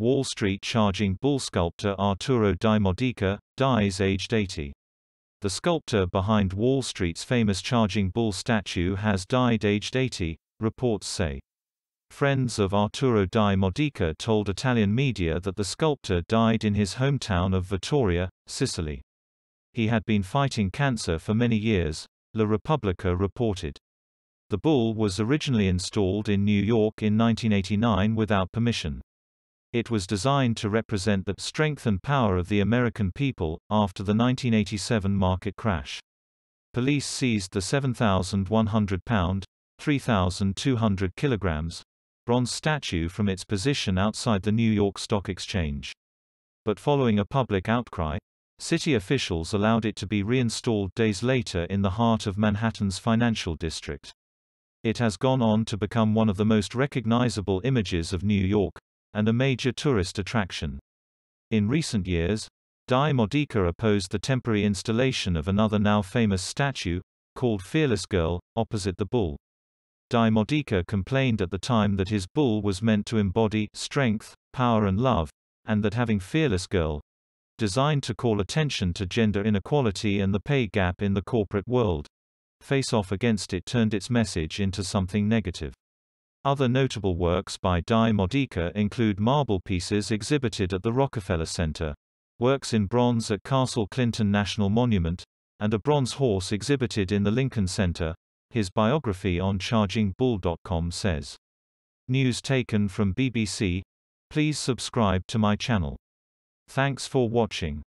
Wall Street charging bull sculptor Arturo Di Modica, dies aged 80. The sculptor behind Wall Street's famous charging bull statue has died aged 80, reports say. Friends of Arturo Di Modica told Italian media that the sculptor died in his hometown of Vittoria, Sicily. He had been fighting cancer for many years, La Repubblica reported. The bull was originally installed in New York in 1989 without permission. It was designed to represent the strength and power of the American people, after the 1987 market crash. Police seized the 7,100-pound, 3,200 kilograms, bronze statue from its position outside the New York Stock Exchange. But following a public outcry, city officials allowed it to be reinstalled days later in the heart of Manhattan's financial district. It has gone on to become one of the most recognizable images of New York, and a major tourist attraction. In recent years, Dai Modica opposed the temporary installation of another now famous statue, called Fearless Girl, opposite the bull. Dai Modica complained at the time that his bull was meant to embody strength, power, and love, and that having Fearless Girl, designed to call attention to gender inequality and the pay gap in the corporate world, face off against it turned its message into something negative. Other notable works by Di Modica include marble pieces exhibited at the Rockefeller Center, works in bronze at Castle Clinton National Monument, and a bronze horse exhibited in the Lincoln Center. His biography on ChargingBull.com says. News taken from BBC. Please subscribe to my channel. Thanks for watching.